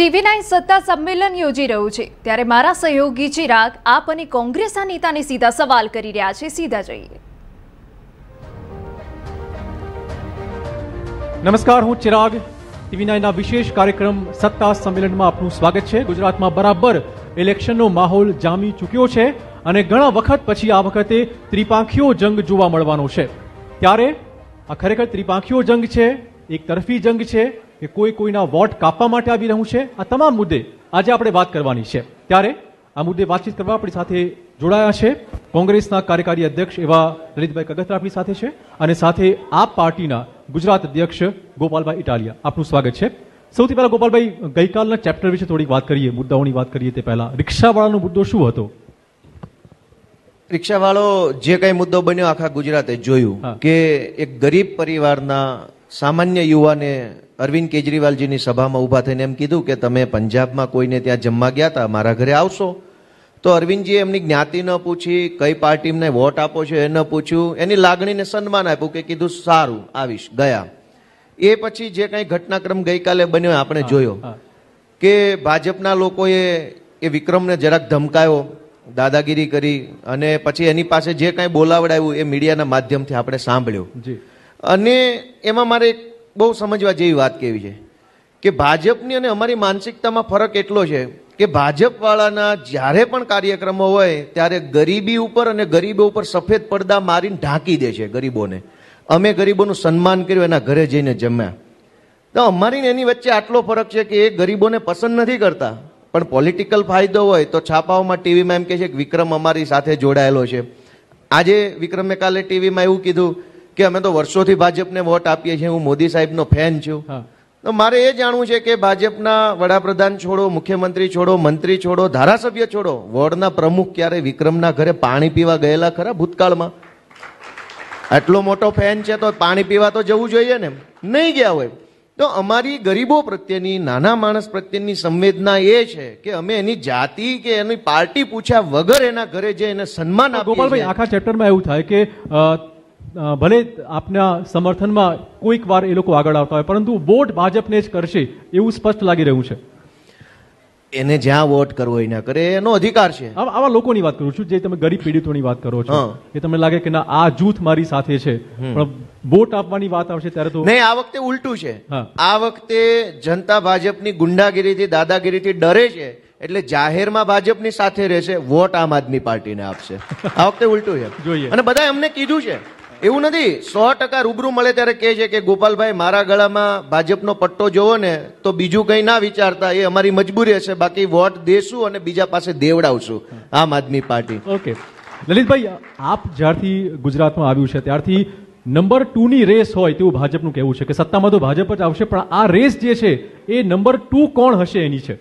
TV nine સત્તા સંમેલન યોજી રહ્યું છે ત્યારે મારા સહયોગી ચિરાગ આપ અને કોંગ્રેસના નેતાને સીધા સવાલ કરી રહ્યા છે સીધા જઈએ નમસ્કાર હું ચિરાગ ટીવી નાઇનના વિશેષ કાર્યક્રમ સત્તા સંમેલનમાં આપનું સ્વાગત છે ગુજરાતમાં બરાબર ઇલેક્શનનો માહોલ જામી ચૂક્યો છે અને ઘણા વખત પછી આ વખતે ત્રિપાંખીઓ જંગ જોવા મળવાનો છે ત્યારે આ ખરેખર ત્રિપાંખીઓ જંગ છે એક તરફી જંગ છે કે કોઈ કોઈના વોટ કાપવા માટે આવી રહ્યું છે આ તમામ મુદ્દે આજે આપણે વાત કરવાની છે ત્યારે આ મુદ્દે વાતચીત કરવા આપણી સાથે જોડાયા છે કોંગ્રેસના કાર્યકારી અધ્યક્ષ એવા લલિતભાઈ કગતરા આપણી સાથે છે અને સાથે આ પાર્ટીના ગુજરાત અધ્યક્ષ ગોપાલભાઈ ઇટાલિયા આપનું સ્વાગત છે સૌથી પહેલા ગોપાલભાઈ ગઈકાલના ચેપ્ટર વિશે થોડીક વાત કરીએ મુદ્દાઓની વાત કરીએ તે પહેલા રિક્ષાવાળાનો મુદ્દો શું હતો રિક્ષાવાળો જે કઈ મુદ્દો બન્યો આખા ગુજરાતે જોયું કે એક ગરીબ પરિવારના સામાન્ય યુવાને અરવિંદ કેજરીવાલજીની સભામાં ઊભા થઈને એમ કીધું કે તમે પંજાબમાં કોઈને ત્યાં જમવા ગયા હતા મારા ઘરે આવશો તો અરવિંદજીએ એમની જ્ઞાતિ ન પૂછી કઈ પાર્ટીને વોટ આપો છો એ ન પૂછ્યું એની લાગણીને સન્માન આપ્યું કે કીધું સારું આવીશ ગયા એ પછી જે કંઈ ઘટનાક્રમ ગઈકાલે બન્યો આપણે જોયો કે ભાજપના લોકોએ એ વિક્રમને જરાક ધમકાયો દાદાગીરી કરી અને પછી એની પાસે જે કાંઈ બોલાવડાવ્યું એ મીડિયાના માધ્યમથી આપણે સાંભળ્યું અને એમાં મારે એક બહુ સમજવા જેવી વાત કહેવી છે કે ભાજપની અને અમારી માનસિકતામાં ફરક એટલો છે કે ભાજપવાળાના જ્યારે પણ કાર્યક્રમો હોય ત્યારે ગરીબી ઉપર અને ગરીબો ઉપર સફેદ પડદા મારીને ઢાંકી દે છે ગરીબોને અમે ગરીબોનું સન્માન કર્યું એના ઘરે જઈને જમ્યા તો અમારી એની વચ્ચે આટલો ફરક છે કે એ ગરીબોને પસંદ નથી કરતા પણ પોલિટિકલ ફાયદો હોય તો છાપાઓમાં ટીવીમાં એમ કહે છે કે વિક્રમ અમારી સાથે જોડાયેલો છે આજે વિક્રમે કાલે ટીવીમાં એવું કીધું કે અમે તો વર્ષોથી ભાજપને વોટ આપીએ છીએ હું મોદી સાહેબનો ફેન છું તો મારે એ જાણવું છે કે ભાજપના વડાપ્રધાન છોડો મુખ્યમંત્રી છોડો મંત્રી છોડો ધારાસભ્ય છોડો વોર્ડના પ્રમુખ ક્યારે વિક્રમના ઘરે પાણી પીવા ગયેલા ખરા ભૂતકાળમાં આટલો મોટો ફેન છે તો પાણી પીવા તો જવું જોઈએ ને નહીં ગયા હોય તો અમારી ગરીબો પ્રત્યેની નાના માણસ પ્રત્યેની સંવેદના એ છે કે અમે એની જાતિ કે એની પાર્ટી પૂછ્યા વગર એના ઘરે જે એને સન્માન ગોપાલભાઈ આખા ચેપ્ટરમાં એવું થાય કે ભલે આપના સમર્થનમાં કોઈક વાર એ લોકો આગળ આવતા હોય પરંતુ વોટ ભાજપને જ કરશે એવું સ્પષ્ટ લાગી રહ્યું છે એને જ્યાં વોટ કરવો એ ના કરે એનો અધિકાર છે આવા લોકોની વાત કરું છું જે તમે ગરીબ પીડિતોની વાત કરો છો એ તમને લાગે કે ના આ જૂથ મારી સાથે છે પણ વોટ આપવાની વાત આવશે ત્યારે તો નહીં આ વખતે ઉલટું છે આ વખતે જનતા ભાજપની ગુંડાગીરીથી દાદાગીરીથી ડરે છે એટલે જાહેરમાં ભાજપની સાથે રહેશે વોટ આમ આદમી પાર્ટીને આપશે આ વખતે ઉલટું છે જોઈએ અને બધા એમને કીધું છે એવું નથી સો ટકા રૂબરૂ મળે ત્યારે કહે છે કે ગોપાલભાઈ મારા ગળામાં ભાજપનો પટ્ટો જોવો ને તો બીજું કંઈ ના વિચારતા એ અમારી મજબૂરી હશે બાકી વોટ દેશું અને બીજા પાસે દેવડાવશું આમ આદમી પાર્ટી ઓકે લલિતભાઈ આપ જ્યારથી ગુજરાતમાં આવ્યું છે ત્યારથી નંબર ટુની રેસ હોય તેવું ભાજપનું કહેવું છે કે સત્તામાં તો ભાજપ જ આવશે પણ આ રેસ જે છે એ નંબર ટુ કોણ હશે એની છે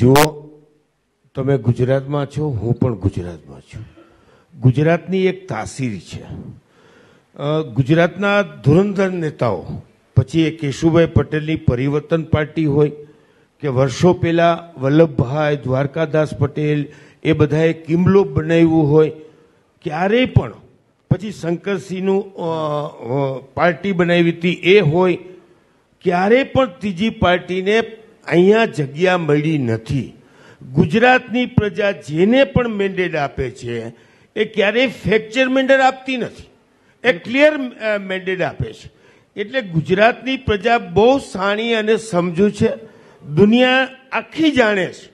જો તમે ગુજરાતમાં છો હું પણ ગુજરાતમાં છું ગુજરાતની એક તાસીર છે ગુજરાતના ધુરંધર નેતાઓ પછી એ કેશુભાઈ પટેલની પરિવર્તન પાર્ટી હોય કે વર્ષો પહેલાં વલ્લભભાઈ દ્વારકાદાસ પટેલ એ બધાએ કિમલો બનાવ્યું હોય ક્યારેય પણ પછી શંકરસિંહનું પાર્ટી બનાવી હતી એ હોય ક્યારે પણ ત્રીજી પાર્ટીને અહીંયા જગ્યા મળી નથી ગુજરાતની પ્રજા જેને પણ મેન્ડેટ આપે છે એ ક્યારેય ફ્રેક્ચર મેન્ડેટ આપતી નથી એ ક્લિયર મેન્ડેટ આપે છે એટલે ગુજરાતની પ્રજા બહુ સાણી અને સમજુ છે દુનિયા આખી જાણે છે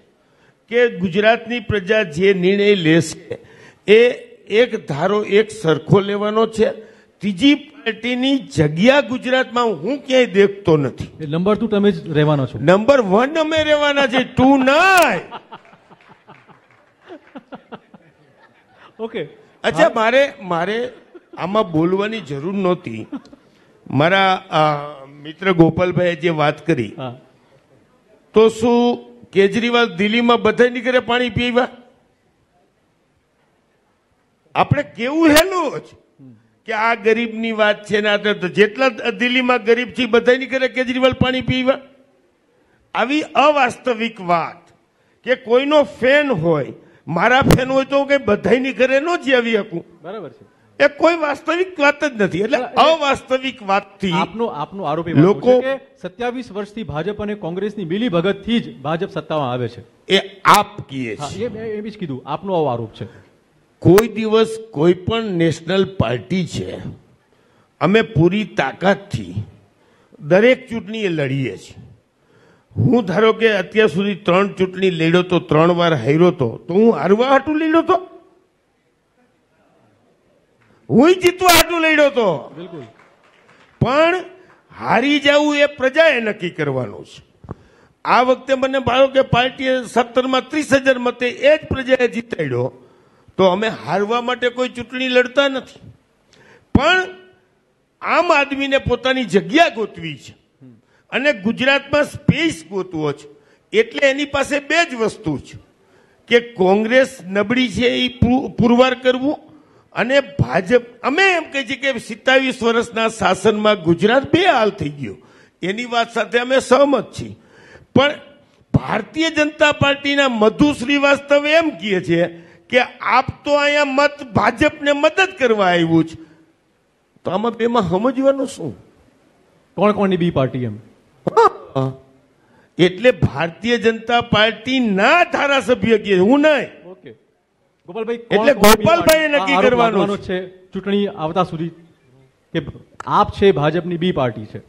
કે ગુજરાતની પ્રજા જે નિર્ણય લેશે એ એક ધારો એક સરખો લેવાનો છે ત્રીજી પાર્ટીની જગ્યા ગુજરાતમાં હું ક્યાંય દેખતો નથી નંબર ટુ તમે જ રહેવાનો છો નંબર વન અમે રહેવાના છે ટુ નાય ઓકે અચ્છા મારે મારે આમાં બોલવાની જરૂર નહોતી મારા મિત્ર ગોપાલભાઈ જે વાત કરી તો શું કેજરીવાલ દિલ્હીમાં બધા નીકળે પાણી પીવા આપણે કેવું હેલું જ કે આ ગરીબની વાત છે ને આ જેટલા દિલ્હીમાં ગરીબ છે બધા નીકળે કેજરીવાલ પાણી પીવા આવી અવાસ્તવિક વાત કે કોઈનો ફેન હોય મારા ફેન હોય તો કે બધાની ઘરે ન જ આવી શકું બરાબર છે એ કોઈ વાસ્તવિક વાત જ નથી એટલે અવાસ્તવિક વાતથી આપનો આપનો આરોપ લોકો કે સત્યાવીસ વર્ષથી ભાજપ અને કોંગ્રેસની મિલી ભગતથી જ ભાજપ સત્તામાં આવે છે એ આપ કીએ છે એમ જ કીધું આપનો આવો આરોપ છે કોઈ દિવસ કોઈ પણ નેશનલ પાર્ટી છે અમે પૂરી તાકાતથી દરેક ચૂંટણીએ લડીએ છીએ હું ધારો કે અત્યાર સુધી ત્રણ ચૂંટણી લડ્યો તો ત્રણ વાર હાર્યો તો તો હું હારવા હાટું લીડો તો હું જીતવા હાટું લડ્યો તો બિલકુલ પણ હારી જવું એ પ્રજાએ નક્કી કરવાનું છે આ વખતે મને ભાવ કે પાર્ટીએ સત્તરમાં ત્રીસ હજાર મતે એ જ પ્રજાએ જીતાડ્યો તો અમે હારવા માટે કોઈ ચૂંટણી લડતા નથી પણ આમ આદમીને પોતાની જગ્યા ગોતવી છે અને ગુજરાતમાં સ્પેસ ગોતવો છે એટલે એની પાસે બે જ વસ્તુ છે કે કોંગ્રેસ નબળી છે એ પુરવાર કરવું અને ભાજપ અમે એમ કહીએ છીએ કે સિત્તાવીસ વર્ષના શાસનમાં ગુજરાત બે હાલ થઈ ગયો એની વાત સાથે અમે સહમત છીએ પણ ભારતીય જનતા પાર્ટીના મધુ શ્રીવાસ્તવ એમ કહે છે કે આપ તો અહીંયા મત ભાજપને મદદ કરવા આવ્યું છે તો આમાં બેમાં સમજવાનું શું કોણ કોણની બી પાર્ટી એમ એટલે ભારતીય જનતા પાર્ટી ના ધારાસભ્ય કે હું નહીં ગોપાલભાઈ એટલે ગોપાલભાઈ નક્કી કરવાનું છે ચૂંટણી આવતા સુધી કે આપ છે ભાજપની બી પાર્ટી છે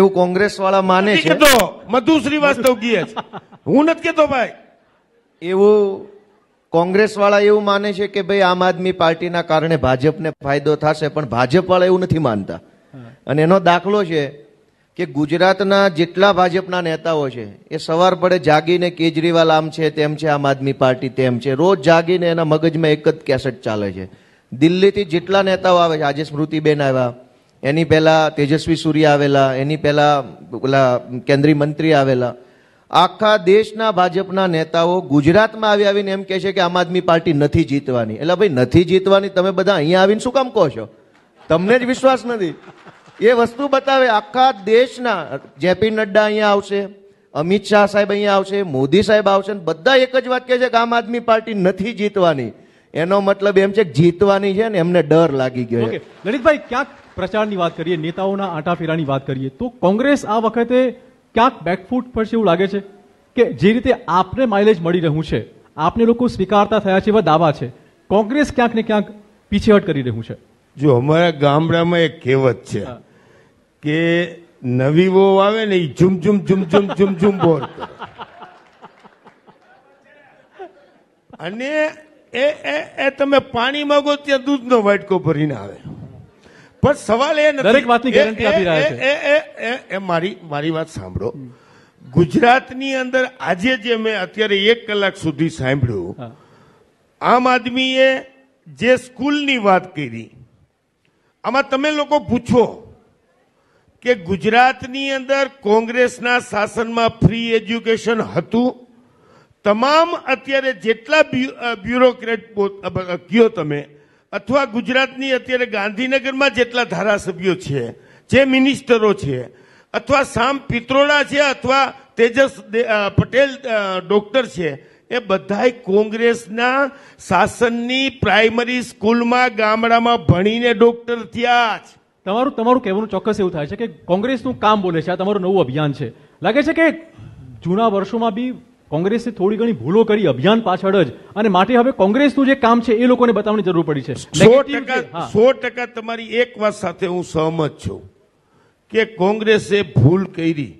એવું કોંગ્રેસ વાળા માને છે તો મધુ શ્રીવાસ્તવ કીએ છે હું નથી કેતો ભાઈ એવું કોંગ્રેસ વાળા એવું માને છે કે ભાઈ આમ આદમી પાર્ટીના કારણે ભાજપને ફાયદો થશે પણ ભાજપ વાળા એવું નથી માનતા અને એનો દાખલો છે કે ગુજરાતના જેટલા ભાજપના નેતાઓ છે એ સવાર પડે જાગીને કેજરીવાલ આમ છે તેમ છે આમ આદમી પાર્ટી તેમ છે રોજ જાગીને એના મગજમાં એક જ કેસેટ ચાલે છે દિલ્હીથી જેટલા નેતાઓ આવે છે આજે સ્મૃતિબેન આવ્યા એની પહેલાં તેજસ્વી સૂર્ય આવેલા એની પહેલાં પેલા કેન્દ્રીય મંત્રી આવેલા આખા દેશના ભાજપના નેતાઓ ગુજરાતમાં આવી આવીને એમ કહે છે કે આમ આદમી પાર્ટી નથી જીતવાની એટલે ભાઈ નથી જીતવાની તમે બધા અહીંયા આવીને શું કામ કહો છો તમને જ વિશ્વાસ નથી એ વસ્તુ બતાવે આખા દેશના જેપી નડ્ડા અહીંયા આવશે અમિત શાહ સાહેબ અહીંયા આવશે મોદી સાહેબ આવશે બધા એક જ વાત કહે છે કે આમ આદમી પાર્ટી નથી જીતવાની એનો મતલબ એમ છે કે જીતવાની છે ને એમને ડર લાગી ગયો છે લલિતભાઈ ક્યાંક પ્રચારની વાત કરીએ નેતાઓના આંટાફેરાની વાત કરીએ તો કોંગ્રેસ આ વખતે ક્યાંક બેકફૂટ પર છે એવું લાગે છે કે જે રીતે આપને માઇલેજ મળી રહ્યું છે આપને લોકો સ્વીકારતા થયા છે એવા દાવા છે કોંગ્રેસ ક્યાંક ને ક્યાંક પીછેહટ કરી રહ્યું છે જો અમારા ગામડામાં એક કહેવત છે કે નવી વહુ આવે ને એ ઝુમ ઝુમ ઝુમ ઝુમ ઝુમ ઝુમ બોર અને એ એ તમે પાણી માંગો ત્યાં દૂધનો વાટકો ભરીને આવે પણ સવાલ એ નથી મારી મારી વાત સાંભળો ગુજરાતની અંદર આજે જે મેં અત્યારે એક કલાક સુધી સાંભળ્યું આમ આદમીએ જે સ્કૂલની વાત કરી આમાં તમે લોકો પૂછો કે ગુજરાતની અંદર કોંગ્રેસના શાસનમાં ફ્રી એજ્યુકેશન હતું તમામ અત્યારે જેટલા બ્યુરોક્રેટ કયો તમે અથવા ગુજરાતની અત્યારે ગાંધીનગરમાં જેટલા ધારાસભ્યો છે જે મિનિસ્ટરો છે અથવા સામ પિત્રોડા છે અથવા તેજસ પટેલ ડોક્ટર છે એ બધાય કોંગ્રેસના શાસનની પ્રાઇમરી સ્કૂલમાં ગામડામાં ભણીને ડોક્ટર થયા જ તમારું તમારું કહેવાનું ચોક્કસ એવું થાય છે કે કોંગ્રેસનું કામ બોલે છે આ તમારું નવું અભિયાન છે લાગે છે કે જૂના વર્ષોમાં બી કોંગ્રેસે થોડી ઘણી ભૂલો કરી અભિયાન પાછળ જ અને માટે હવે કોંગ્રેસનું જે કામ છે એ લોકોને બતાવવાની જરૂર પડી છે સો ટકા સો ટકા તમારી એક વાત સાથે હું સહમત છું કે કોંગ્રેસે ભૂલ કરી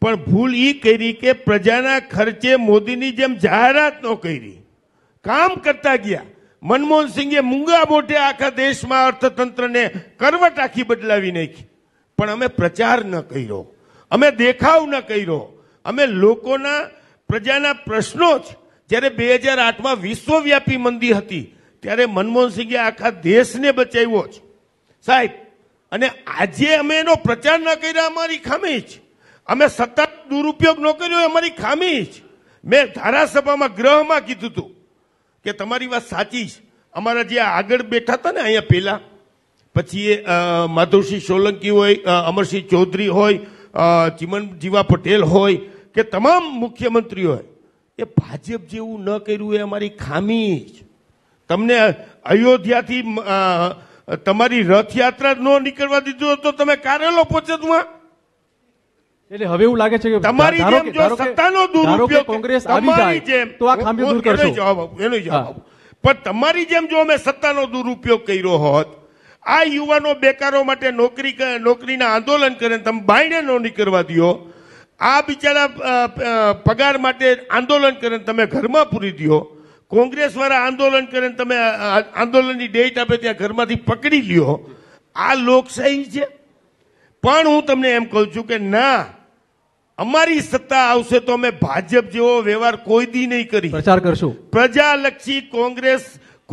પણ ભૂલ એ કરી કે પ્રજાના ખર્ચે મોદીની જેમ જાહેરાત ન કરી કામ કરતા ગયા મનમોહન સિંહે મૂંગા મોટે આખા દેશમાં અર્થતંત્રને કરવટ આખી બદલાવી નાખી પણ અમે પ્રચાર ન કર્યો અમે દેખાવ ન કર્યો અમે લોકોના પ્રજાના પ્રશ્નો જ જ્યારે બે હજાર આઠમાં વિશ્વવ્યાપી મંદી હતી ત્યારે મનમોહન સિંહે આખા દેશને બચાવ્યો જ સાહેબ અને આજે અમે એનો પ્રચાર ન કર્યા અમારી ખામી છે અમે સત્તા દુરુપયોગ ન કર્યો અમારી ખામી જ મેં ધારાસભામાં ગ્રહમાં કીધું હતું કે તમારી વાત સાચી છે અમારા જે આગળ બેઠા હતા ને અહીંયા પહેલા પછી એ માધુસિંહ સોલંકી હોય અમરસિંહ ચૌધરી હોય ચીમન જીવા પટેલ હોય કે તમામ મુખ્યમંત્રીઓ એ ભાજપ જેવું ન કર્યું એ અમારી ખામી જ તમને અયોધ્યાથી તમારી રથયાત્રા ન નીકળવા દીધું તો તમે કારેલો પહોંચે તું એટલે હવે એવું લાગે છે કે તમારી જેમ જો સત્તાનો દુરુપયોગ કોંગ્રેસ આવી જાય તો આ ખામીઓ દૂર કરશો જવાબ એનો જવાબ પણ તમારી જેમ જો અમે સત્તાનો દુરુપયોગ કર્યો હોત આ યુવાનો બેકારો માટે નોકરી નોકરીના આંદોલન કરે તમે બાયણે નો નીકળવા દો આ બિચારા પગાર માટે આંદોલન કરે તમે ઘરમાં પૂરી દો કોંગ્રેસ વાળા આંદોલન કરે તમે આંદોલનની ડેટ આપે ત્યાં ઘરમાંથી પકડી લ્યો આ લોકશાહી છે પણ હું તમને એમ કહું છું કે ના અમારી સત્તા આવશે તો અમે ભાજપ જેવો વ્યવહાર કોઈ દી નહીં કરી પ્રચાર કરશું પ્રજાલક્ષી કોંગ્રેસ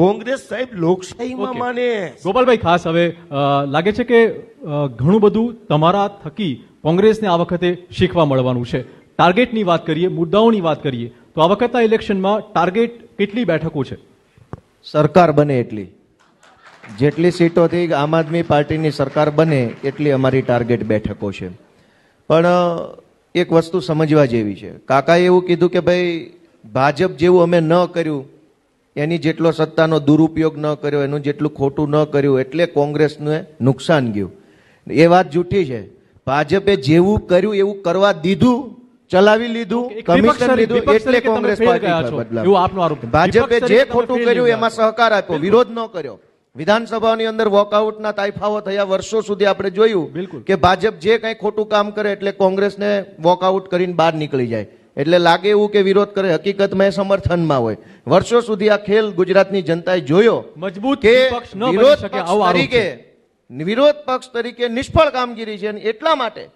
કોંગ્રેસ સાહેબ લોકશાહીમાં માને ગોપાલભાઈ ખાસ હવે લાગે છે કે ઘણું બધું તમારા થકી કોંગ્રેસને આ વખતે શીખવા મળવાનું છે ટાર્ગેટની વાત કરીએ મુદ્દાઓની વાત કરીએ તો આ વખતના ઇલેક્શનમાં ટાર્ગેટ કેટલી બેઠકો છે સરકાર બને એટલી જેટલી સીટોથી આમ આદમી પાર્ટીની સરકાર બને એટલી અમારી ટાર્ગેટ બેઠકો છે પણ એક વસ્તુ સમજવા જેવી છે કાકાએ એવું કીધું કે ભાઈ ભાજપ જેવું અમે ન કર્યું એની જેટલો સત્તાનો દુરુપયોગ ન કર્યો એનું જેટલું ખોટું ન કર્યું એટલે કોંગ્રેસને નુકસાન ગયું એ વાત જૂઠી છે ભાજપે જેવું કર્યું એવું કરવા દીધું ચલાવી લીધું કમિશન લીધું એટલે કોંગ્રેસ પાર્ટી ભાજપે જે ખોટું કર્યું એમાં સહકાર આપ્યો વિરોધ ન કર્યો વિધાનસભાની અંદર વોકઆઉટના તાઇફાઓ થયા વર્ષો સુધી આપણે જોયું બિલકુલ કે ભાજપ જે કઈ ખોટું કામ કરે એટલે કોંગ્રેસને વોકઆઉટ કરીને બહાર નીકળી જાય એટલે લાગે એવું કે વિરોધ કરે હકીકતમાં એ સમર્થનમાં હોય વર્ષો સુધી આ ખેલ ગુજરાતની જનતાએ જોયો મજબૂત કે વિરોધ પક્ષ તરીકે વિરોધ પક્ષ તરીકે નિષ્ફળ કામગીરી છે એટલા માટે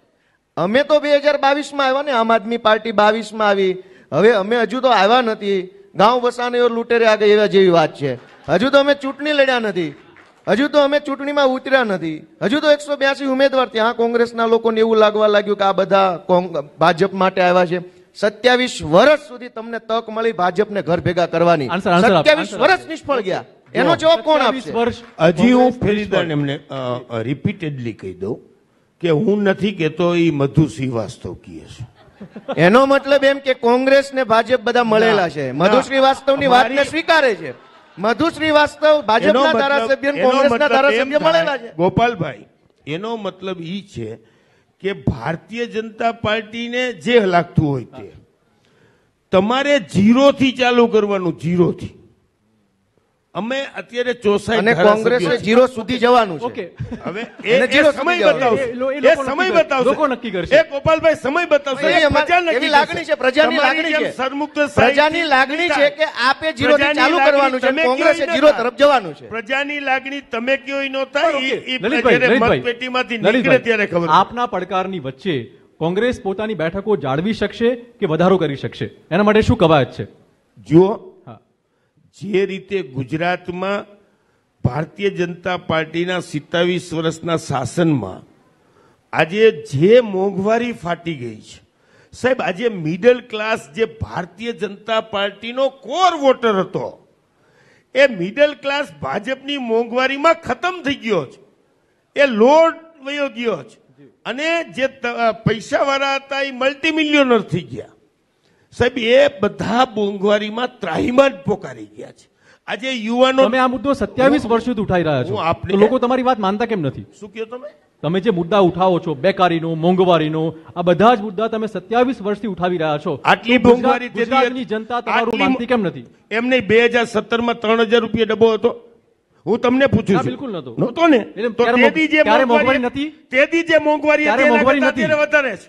અમે તો બે હજાર બાવીસ માં આવ્યા ને આમ આદમી પાર્ટી બાવીસ માં આવી હવે અમે હજુ તો આવ્યા નથી ગાંવ વસાને લૂંટેરે આગળ એવા જેવી વાત છે હજુ તો અમે ચૂંટણી લડ્યા નથી હજુ તો અમે ચૂંટણીમાં ઉતર્યા નથી હજુ તો એકસો બ્યાસી ઉમેદવાર ત્યાં કોંગ્રેસના લોકોને એવું લાગવા લાગ્યું કે આ બધા ભાજપ માટે આવ્યા છે સત્યાવીસ વર્ષ સુધી તમને તક મળી ભાજપને ઘર ભેગા કરવાની સત્યાવીસ વર્ષ નિષ્ફળ ગયા એનો જવાબ કોણ આપશે હજી હું ફેરીદાર એમને રિપીટેડલી કહી દઉં કે હું નથી કેતો એ મધુ શ્રીવાસ્તવ કીએ છે એનો મતલબ એમ કે કોંગ્રેસ ને ભાજપ બધા મળેલા છે મધુ શ્રીવાસ્તવ ની વાતને સ્વીકારે છે મધુ શ્રીવાસ્તવ ભાજપના ધારાસભ્ય કોંગ્રેસના ધારાસભ્ય મળેલા છે ગોપાલભાઈ એનો મતલબ ઈ છે કે ભારતીય જનતા પાર્ટીને જે લાગતું હોય તે તમારે જીરો થી ચાલુ કરવાનું જીરો થી અમે અત્યારે ચોસાઈ અને કોંગ્રેસને જીરો સુધી જવાનું છે ઓકે હવે એ સમય બતાવશે એ સમય બતાવશે લોકો નક્કી કરશે એ ગોપાલભાઈ સમય બતાવશે પ્રજા નક્કી લાગણી છે પ્રજાની લાગણી છે સરમુક્ત પ્રજાની લાગણી છે કે આપે જીરો થી ચાલુ કરવાનું છે કોંગ્રેસે જીરો તરફ જવાનું છે પ્રજાની લાગણી તમે કયો નો થાય એ મતપેટીમાંથી નીકળે ત્યારે ખબર આપના પડકારની વચ્ચે કોંગ્રેસ પોતાની બેઠકો જાળવી શકશે કે વધારો કરી શકશે એના માટે શું કવાયત છે જુઓ જે રીતે ગુજરાતમાં ભારતીય જનતા પાર્ટીના સિત્તાવીસ વર્ષના શાસનમાં આજે જે મોંઘવારી ફાટી ગઈ છે સાહેબ આજે મિડલ ક્લાસ જે ભારતીય જનતા પાર્ટીનો કોર વોટર હતો એ મિડલ ક્લાસ ભાજપની મોંઘવારીમાં ખતમ થઈ ગયો છે એ લોડ વયો ગયો છે અને જે પૈસાવાળા હતા એ મલ્ટી મિલિયનર થઈ ગયા સાહેબ એ બધા મોંઘવારીમાં ત્રાહીમાં જ પોકારી ગયા છે આજે યુવાનો તમે આ મુદ્દો સત્યાવીસ વર્ષોથી ઉઠાઈ રહ્યા છો આપણે લોકો તમારી વાત માનતા કેમ નથી શું કહો તમે તમે જે મુદ્દા ઉઠાવો છો બેકારીનો મોંઘવારીનો આ બધા જ મુદ્દા તમે સત્યાવીસ વર્ષથી ઉઠાવી રહ્યા છો આટલી મોંઘવારી ગુજરાતની જનતા તમારું માનતી કેમ નથી એમને બે હજાર સત્તર માં ત્રણ હજાર રૂપિયા ડબ્બો હતો હું તમને પૂછું છું બિલકુલ નતો નતો ને તો તેદી જે મોંઘવારી નથી તેદી જે મોંઘવારી મોંઘવારી નથી વધારે છે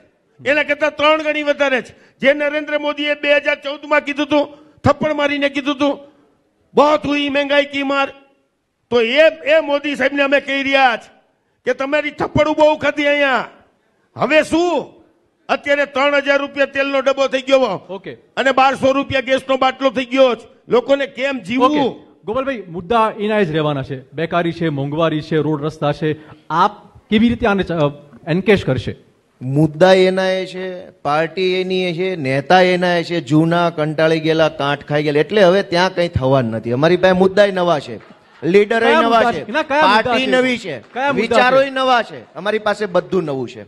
એના કરતા ત્રણ ગણી વધારે છે જે નરેન્દ્ર મોદીએ બે હજાર ચૌદમાં કીધું હતું થપ્પડ મારીને કીધું હતું બહોત હુઈ મહેંગાઈ કી માર તો એ એ મોદી સાહેબને અમે કહી રહ્યા છે કે તમારી થપ્પડ બહુ ખાધી અહીંયા હવે શું અત્યારે ત્રણ હજાર રૂપિયા તેલનો ડબ્બો થઈ ગયો ઓકે અને બારસો રૂપિયા ગેસનો બાટલો થઈ ગયો છે લોકોને કેમ જીવવું ગોપાલભાઈ મુદ્દા એના જ રહેવાના છે બેકારી છે મોંઘવારી છે રોડ રસ્તા છે આપ કેવી રીતે આને એન્કેશ કરશે મુદ્દા એના એ છે પાર્ટી એની એ છે નેતા એના એ છે જૂના કંટાળી ગયેલા કાંઠ ખાઈ ગયેલા એટલે હવે ત્યાં કંઈ થવાનું નથી અમારી પાસે મુદ્દા નવા છે લીડર નવા છે પાર્ટી નવી છે વિચારો નવા છે અમારી પાસે બધું નવું છે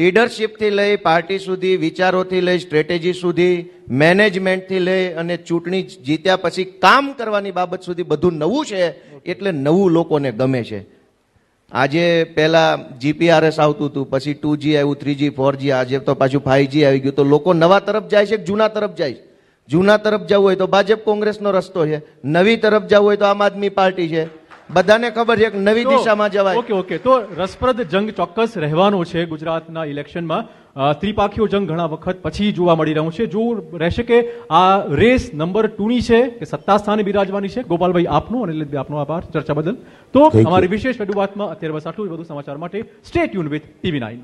લીડરશિપ થી લઈ પાર્ટી સુધી વિચારોથી લઈ સ્ટ્રેટેજી સુધી મેનેજમેન્ટ થી લઈ અને ચૂંટણી જીત્યા પછી કામ કરવાની બાબત સુધી બધું નવું છે એટલે નવું લોકોને ગમે છે આજે પહેલાં જીપીઆરએસ આવતું હતું પછી ટુ જી આવ્યું થ્રી જી ફોર જી આજે તો પાછું ફાઇવ જી આવી ગયું તો લોકો નવા તરફ જાય છે કે જૂના તરફ જાય છે જૂના તરફ જવું હોય તો ભાજપ કોંગ્રેસનો રસ્તો છે નવી તરફ જવું હોય તો આમ આદમી પાર્ટી છે બધાને ખબર છે એક નવી દિશામાં જવાય ઓકે ઓકે તો રસપ્રદ જંગ ચોક્કસ રહેવાનો છે ગુજરાતના ઇલેક્શનમાં ત્રિપાખીઓ જંગ ઘણા વખત પછી જોવા મળી રહ્યું છે જો રહેશે કે આ રેસ નંબર ટુની છે કે સત્તા સ્થાને બિરાજવાની છે ગોપાલભાઈ આપનો અને લીધે આપનો આભાર ચર્ચા બદલ તો અમારી વિશેષ વધુ અત્યારે બસ આટલું વધુ સમાચાર માટે stay tune with TV nine